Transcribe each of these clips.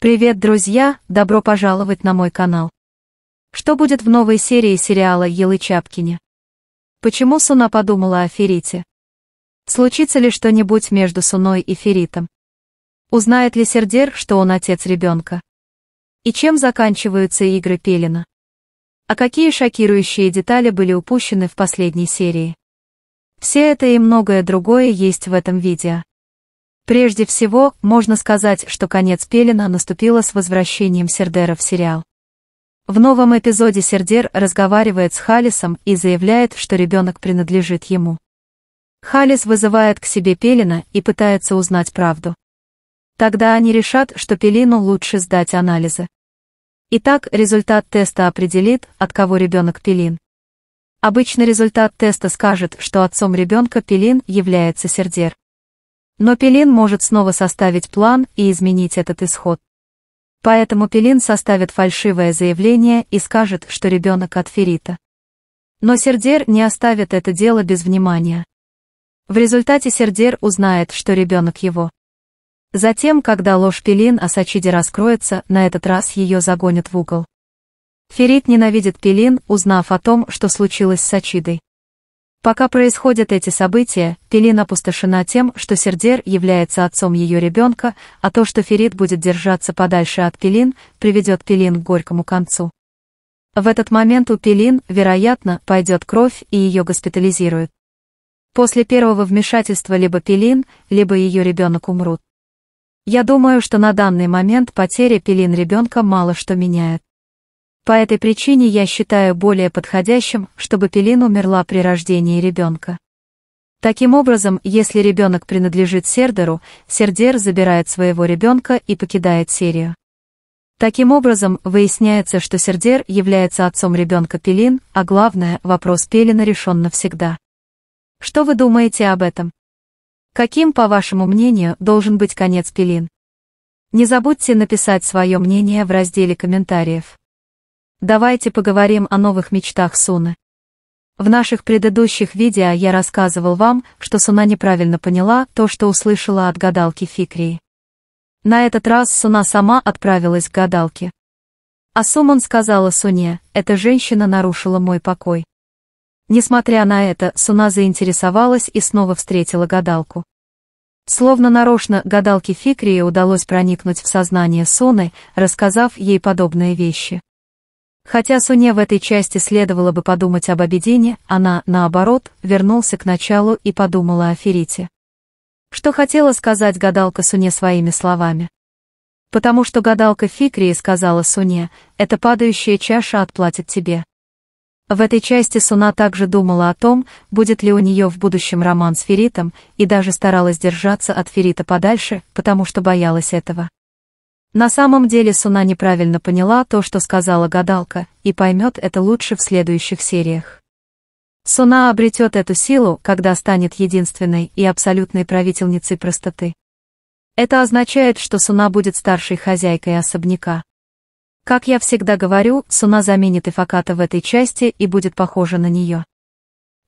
Привет, друзья! Добро пожаловать на мой канал. Что будет в новой серии сериала Елы Чапкине? Почему Суна подумала о Ферите? Случится ли что-нибудь между Суной и Феритом? Узнает ли Сердер, что он отец ребенка? И чем заканчиваются игры Пелина? А какие шокирующие детали были упущены в последней серии? Все это и многое другое есть в этом видео. Прежде всего, можно сказать, что конец Пелина наступило с возвращением Сердера в сериал. В новом эпизоде Сердер разговаривает с Халисом и заявляет, что ребенок принадлежит ему. Халис вызывает к себе Пелина и пытается узнать правду. Тогда они решат, что Пелину лучше сдать анализы. Итак, результат теста определит, от кого ребенок Пелин. Обычно результат теста скажет, что отцом ребенка Пелин является Сердер. Но Пелин может снова составить план и изменить этот исход. Поэтому Пелин составит фальшивое заявление и скажет, что ребенок от Ферита. Но Сердер не оставит это дело без внимания. В результате Сердер узнает, что ребенок его. Затем, когда ложь Пелин о Сачиде раскроется, на этот раз ее загонят в угол. Ферит ненавидит Пелин, узнав о том, что случилось с Сачидой. Пока происходят эти события, Пелин опустошена тем, что Сердер является отцом ее ребенка, а то, что Ферит будет держаться подальше от Пелин, приведет Пелин к горькому концу. В этот момент у Пелин, вероятно, пойдет кровь и ее госпитализируют. После первого вмешательства либо Пелин, либо ее ребенок умрут. Я думаю, что на данный момент потеря Пелин ребенка мало что меняет. По этой причине я считаю более подходящим, чтобы Пелин умерла при рождении ребенка. Таким образом, если ребенок принадлежит Сердеру, Сердер забирает своего ребенка и покидает серию. Таким образом, выясняется, что Сердер является отцом ребенка Пелин, а главное, вопрос Пелина решен навсегда. Что вы думаете об этом? Каким, по вашему мнению, должен быть конец Пелин? Не забудьте написать свое мнение в разделе комментариев. Давайте поговорим о новых мечтах Суны. В наших предыдущих видео я рассказывал вам, что Суна неправильно поняла то, что услышала от гадалки Фикрии. На этот раз Суна сама отправилась к гадалке. А Сумон сказала Суне, эта женщина нарушила мой покой. Несмотря на это, Суна заинтересовалась и снова встретила гадалку. Словно нарочно гадалке Фикрии удалось проникнуть в сознание Суны, рассказав ей подобные вещи. Хотя Суне в этой части следовало бы подумать об обедине, она, наоборот, вернулся к началу и подумала о Ферите. Что хотела сказать гадалка Суне своими словами? Потому что гадалка Фикрии сказала Суне, «Эта падающая чаша отплатит тебе». В этой части Суна также думала о том, будет ли у нее в будущем роман с Феритом, и даже старалась держаться от Ферита подальше, потому что боялась этого. На самом деле Суна неправильно поняла то, что сказала гадалка, и поймет это лучше в следующих сериях. Суна обретет эту силу, когда станет единственной и абсолютной правительницей простоты. Это означает, что Суна будет старшей хозяйкой особняка. Как я всегда говорю, Суна заменит Ифаката в этой части и будет похожа на нее.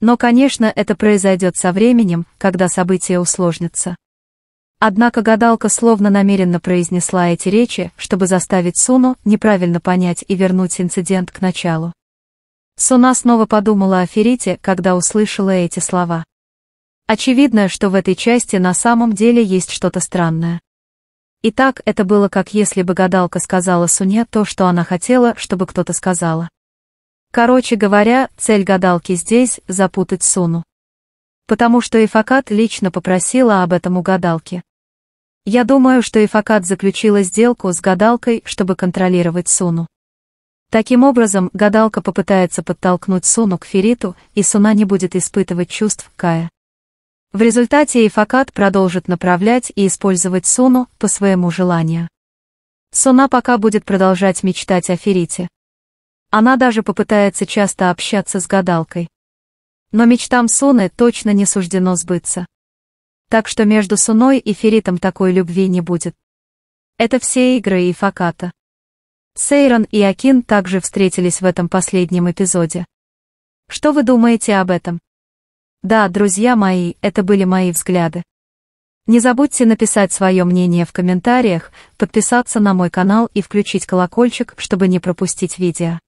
Но, конечно, это произойдет со временем, когда события усложнятся. Однако гадалка словно намеренно произнесла эти речи, чтобы заставить Суну неправильно понять и вернуть инцидент к началу. Суна снова подумала о Ферите, когда услышала эти слова. Очевидно, что в этой части на самом деле есть что-то странное. Итак, это было как если бы гадалка сказала Суне то, что она хотела, чтобы кто-то сказала. Короче говоря, цель гадалки здесь – запутать Суну. Потому что Эфакат лично попросила об этом у гадалки. Я думаю, что Ифакат заключила сделку с гадалкой, чтобы контролировать Суну. Таким образом, гадалка попытается подтолкнуть Суну к Фериту, и Суна не будет испытывать чувств Кая. В результате Ифакат продолжит направлять и использовать Суну по своему желанию. Суна пока будет продолжать мечтать о Ферите. Она даже попытается часто общаться с гадалкой. Но мечтам Суны точно не суждено сбыться. Так что между Суной и Феритом такой любви не будет. Это все игры и факата. Сейрон и Акин также встретились в этом последнем эпизоде. Что вы думаете об этом? Да, друзья мои, это были мои взгляды. Не забудьте написать свое мнение в комментариях, подписаться на мой канал и включить колокольчик, чтобы не пропустить видео.